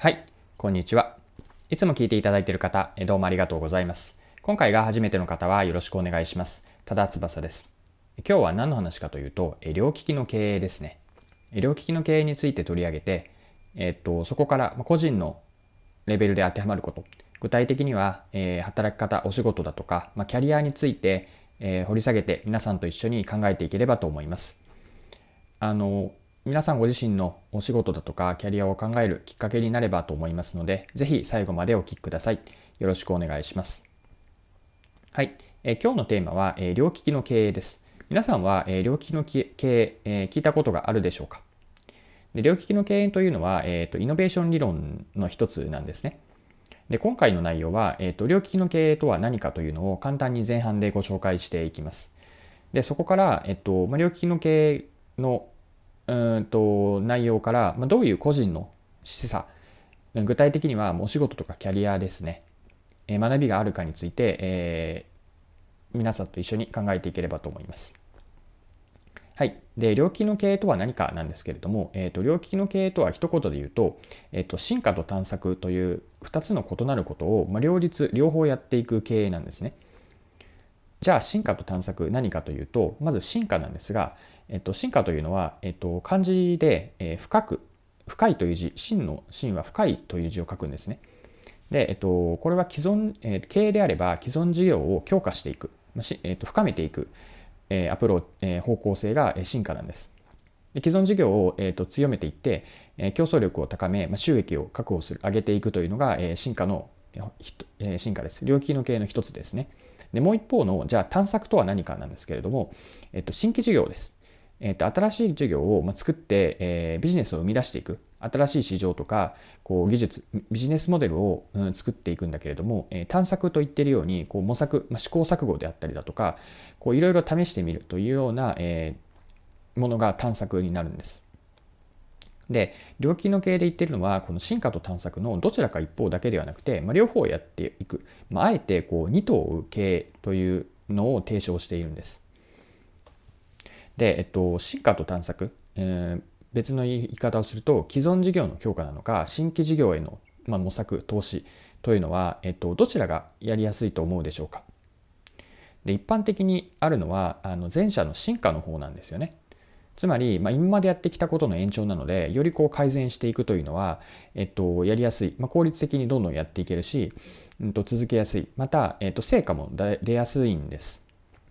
はい、こんにちは。いつも聞いていただいている方、どうもありがとうございます。今回が初めての方はよろしくお願いします。ただ翼です。今日は何の話かというと、両利きの経営ですね。両利きの経営について取り上げて、えっと、そこから個人のレベルで当てはまること、具体的には、えー、働き方、お仕事だとか、まあ、キャリアについて、えー、掘り下げて皆さんと一緒に考えていければと思います。あの、皆さんご自身のお仕事だとかキャリアを考えるきっかけになればと思いますので、ぜひ最後までお聞きください。よろしくお願いします。はい。え今日のテーマは、え両利きの経営です。皆さんは、え両利きの経営、え聞いたことがあるでしょうかで両利きの経営というのは、えーと、イノベーション理論の一つなんですね。で今回の内容は、えーと、両利きの経営とは何かというのを簡単に前半でご紹介していきます。でそこから、えっ、ー、とまあ、両利きの経営のうんと内容から、まあ、どういう個人の示唆具体的にはお仕事とかキャリアですね、え学びがあるかについて、えー、皆さんと一緒に考えていければと思います。はい。で、領域の経営とは何かなんですけれども、えっ、ー、と、領域の経営とは一言で言うと、えっ、ー、と、進化と探索という2つの異なることを、まあ、両立、両方やっていく経営なんですね。じゃあ、進化と探索何かというと、まず進化なんですが、えっと、進化というのは、えっと、漢字で、え深く、深いという字、真の真は深いという字を書くんですね。で、えっと、これは既存、え経営であれば既存事業を強化していく、えっと、深めていく、えアプロ、え方向性が進化なんです。で既存事業を、えー、と強めていって、え競争力を高め、ま収益を確保する、上げていくというのが、え進化の、え進化です。領域の経営の一つですね。でもう一方の、じゃあ探索とは何かなんですけれども、えっと、新規事業です。えー、と新しい事業を作って、えー、ビジネスを生み出していく新しい市場とかこう技術ビジネスモデルを、うん、作っていくんだけれども、えー、探索と言ってるようにこう模索、まあ、試行錯誤であったりだとかいろいろ試してみるというような、えー、ものが探索になるんです。で料金の経で言ってるのはこの進化と探索のどちらか一方だけではなくて、まあ、両方やっていく、まあ、あえてこう2頭を受けというのを提唱しているんです。で、えっと、進化と探索、えー、別の言い方をすると既存事業の強化なのか新規事業への、まあ、模索投資というのは、えっと、どちらがやりやすいと思うでしょうかで一般的にあるのはあの前者の進化の方なんですよねつまり、まあ、今までやってきたことの延長なのでよりこう改善していくというのは、えっと、やりやすい、まあ、効率的にどんどんやっていけるし、うん、と続けやすいまた、えっと、成果も出やすいんです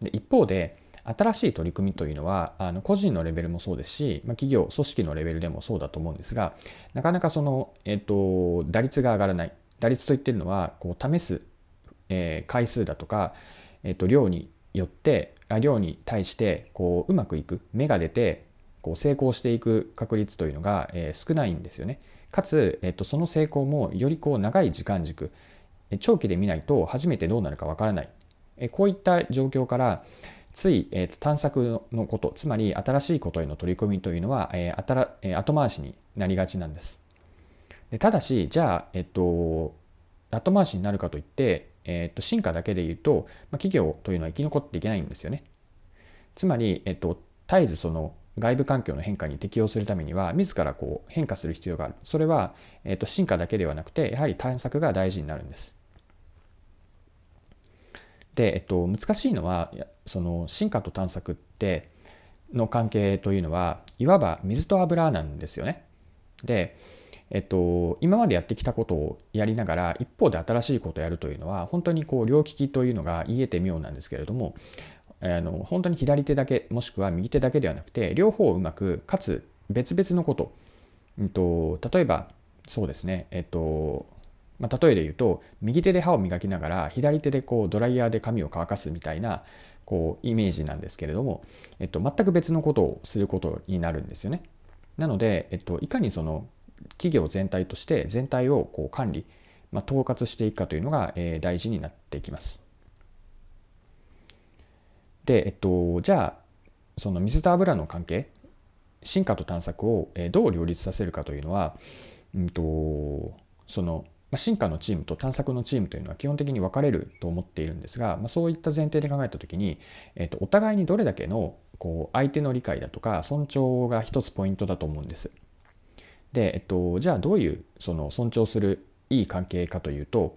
で一方で新しい取り組みというのはあの個人のレベルもそうですし、まあ、企業組織のレベルでもそうだと思うんですがなかなかその、えっと、打率が上がらない打率といってるのはこう試す、えー、回数だとか、えっと、量によって量に対してこううまくいく芽が出てこう成功していく確率というのが、えー、少ないんですよね。かつ、えっと、その成功もよりこう長い時間軸長期で見ないと初めてどうなるかわからないこういった状況からつい、えー、と探索のこと、つまり新しいことへの取り組みというのは、えーえー、後回しになりがちなんです。でただし、じゃあ、えっ、と、後回しになるかといって、えっ、と、進化だけで言うと、まあ、企業というのは生き残っていけないんですよね。つまり、えっ、と、絶えずその外部環境の変化に適応するためには、自らこう変化する必要がある。それは、えっ、と、進化だけではなくて、やはり探索が大事になるんです。で、えっと、難しいのはその進化と探索っての関係というのはいわば水と油なんですよね。で、えっと、今までやってきたことをやりながら一方で新しいことをやるというのは本当にこう両利きというのが言えて妙なんですけれどもあの本当に左手だけもしくは右手だけではなくて両方うまくかつ別々のこと、うん、と例えばそうですねえっとまあ、例えで言うと右手で歯を磨きながら左手でこうドライヤーで髪を乾かすみたいなこうイメージなんですけれども、えっと、全く別のことをすることになるんですよね。なので、えっと、いかにその企業全体として全体をこう管理、まあ、統括していくかというのが、えー、大事になってきます。で、えっと、じゃあその水と油の関係進化と探索をどう両立させるかというのは、うんとそのまあ、進化のチームと探索のチームというのは基本的に分かれると思っているんですが、まあ、そういった前提で考えた時に、えー、とお互いにどれだけのこう相手の理解だとか尊重が一つポイントだと思うんです。で、えっと、じゃあどういうその尊重するいい関係かというと、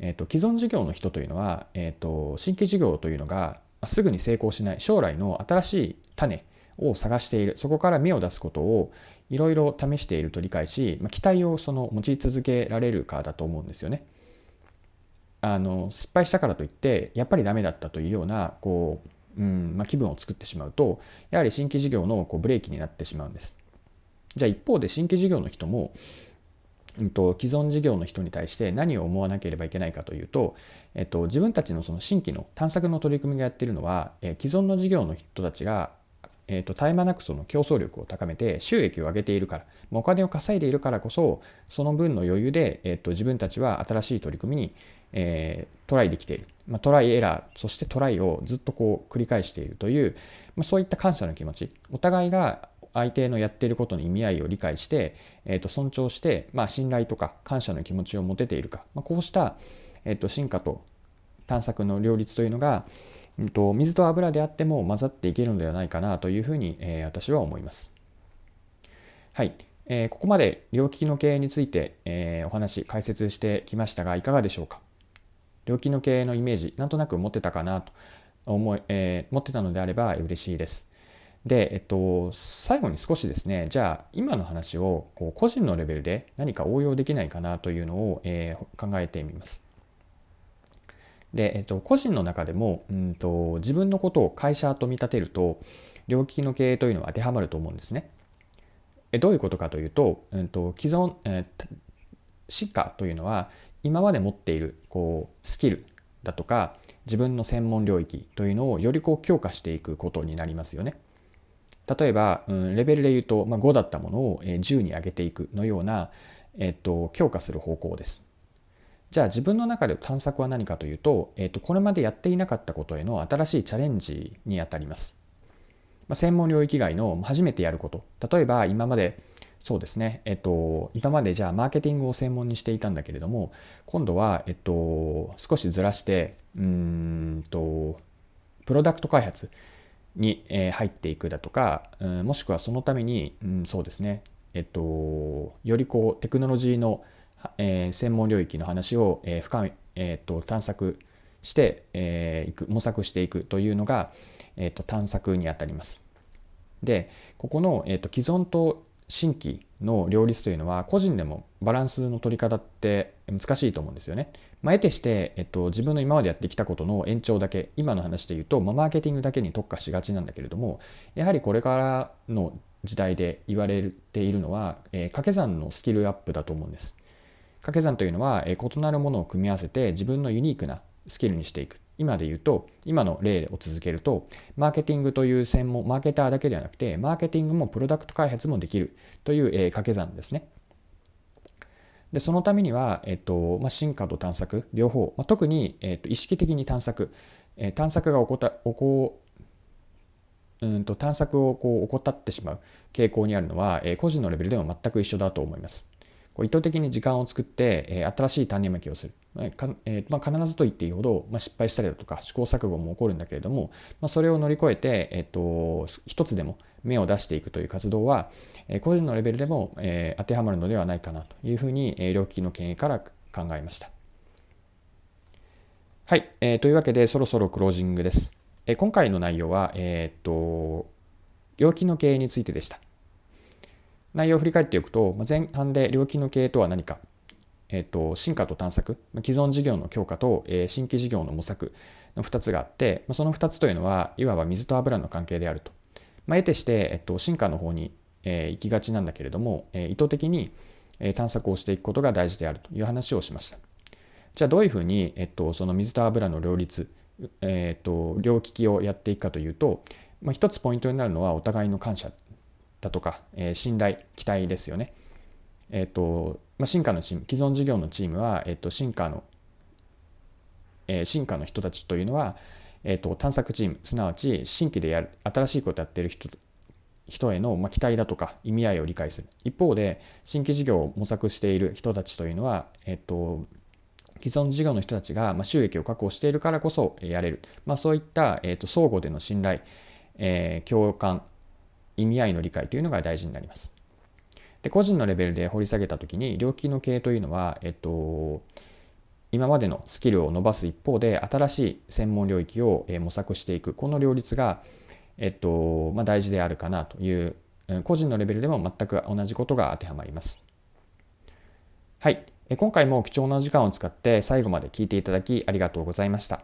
えっと、既存事業の人というのは、えっと、新規事業というのがすぐに成功しない将来の新しい種を探しているそこから芽を出すことをいろいろ試していると理解し、まあ、期待をその持ち続けられるかだと思うんですよね。あの失敗したからといってやっぱりダメだったというようなこう、うんまあ、気分を作ってしまうとやはり新規事業のこうブレーキになってしまうんです。じゃあ一方で新規事業の人も、うんと、既存事業の人に対して何を思わなければいけないかというと、えっと、自分たちのその新規の探索の取り組みがやっているのは、え既存の事業の人たちがえーと、絶え間なくその競争力を高めて収益を上げているから、お金を稼いでいるからこそその分の余裕で、えーと、自分たちは新しい取り組みに、えー、トライできている、まあ、トライエラーそしてトライをずっとこう繰り返しているという、まあ、そういった感謝の気持ちお互いが相手のやっていることの意味合いを理解して、えーと、と尊重して、まあ、信頼とか感謝の気持ちを持てているか、まあ、こうした、えー、と進化と探索の両立というのが、うん、と水と油であっても混ざっていけるのではないかなというふうに、え私は思います。はい、えここまで両利きの経営について、えお話解説してきましたがいかがでしょうか病気の経営のイメージなんとなく持ってたかなと思い、え持ってたのであれば嬉しいです。で、えっと、最後に少しですね、じゃあ今の話をこう個人のレベルで何か応用できないかなというのを、えー、考えてみます。で、えっと、個人の中でも、うんと、自分のことを会社と見立てると、領域の経営というのは当てはまると思うんですね。えどういうことかというと、うんと、既存、えー、というのは、今まで持っているこうスキルだとか、自分の専門領域というのをよりこう強化していくことになりますよね。例えば、うん、レベルで言うと、まあ、5だったものを10に上げていくのような、えっと、強化する方向です。じゃあ自分の中で探索は何かというと,、えー、とこれまでやっていなかったことへの新しいチャレンジにあたります。まあ、専門領域外の初めてやること例えば今までそうですね、えっと、今までじゃあマーケティングを専門にしていたんだけれども今度は、えっと、少しずらしてうんとプロダクト開発に、え入っていくだとか、うん、もしくはそのために、うん、そうですねえっとよりこうテクノロジーの、えー、専門領域の話を、えー、深め、えーと、探索して、えー、いく模索していくというのが、えーと、探索にあたります。でここの、えーと、と既存と新規の両立というのは個人でもバランスの取り方って難しいと思うんですよね。まあ、得てして、えっと、自分の今までやってきたことの延長だけ今の話で言うと、まあ、マーケティングだけに特化しがちなんだけれどもやはりこれからの時代で言われているのは、えー、掛け算のスキルアップだと思うんです。掛け算というのは、え異なるものを組み合わせて自分のユニークなスキルにしていく。今で言うと、今の例を続けると、マーケティングという専門、マーケターだけではなくて、マーケティングもプロダクト開発もできるという、え掛け算ですね。でそのためには、えっとまあ、進化と探索両方、まあ、特に、えっと、意識的に探索、えー、探索が起こた起こうんと探索をこう怠ってしまう傾向にあるのは、えー、個人のレベルでも全く一緒だと思います。意図的に時間を作って、え新しい種まきをする。かえまあ、必ずと言っていいほど、まあ、失敗したりだとか試行錯誤も起こるんだけれども、まあ、それを乗り越えて、えっと、一つでも芽を出していくという活動は、え個人のレベルでも、え当てはまるのではないかなというふうに、え金の経営から考えました。はい、えー、というわけでそろそろクロージングです。え今回の内容は、えっと、料金の経営についてでした。内容を振り返っておくと、まあ、前半で料金の経営とは何か、えーと、進化と探索、まあ、既存事業の強化と、えー、新規事業の模索の2つがあって、まあ、その2つというのは、いわば水と油の関係であると。まあ、得てして、えと、進化の方に、えー、行きがちなんだけれども、えー、意図的に、えー、探索をしていくことが大事であるという話をしました。じゃあどういうふうに、えと、その水と油の両立、えと、両利きをやっていくかというと、まあ、一つポイントになるのはお互いの感謝だとか、えー、信頼、期待ですよね。えっ、ー、と、まあ、進化のチーム、既存事業のチームは、えっ、ー、と、進化の、えー、進化の人たちというのは、えっ、と、探索チーム、すなわち新規でやる、新しいことやってる人、人への、まあ、期待だとか意味合いを理解する。一方で、新規事業を模索している人たちというのは、えっ、と、既存事業の人たちが、まあ、収益を確保しているからこそやれる。まあ、そういった、えっ、と、相互での信頼、えー、共感、意味合いの理解というのが大事になります。で個人のレベルで掘り下げた時に料金の経営というのは、えっと、今までのスキルを伸ばす一方で新しい専門領域を模索していくこの両立が、えっとまあ、大事であるかなという個人のレベルでも全く同じことが当てはまります。はい。今回も貴重な時間を使って最後まで聞いていただきありがとうございました。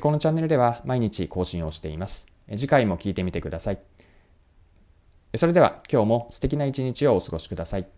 このチャンネルでは毎日更新をしています。次回も聞いてみてください。それでは今日も素敵な一日をお過ごしください。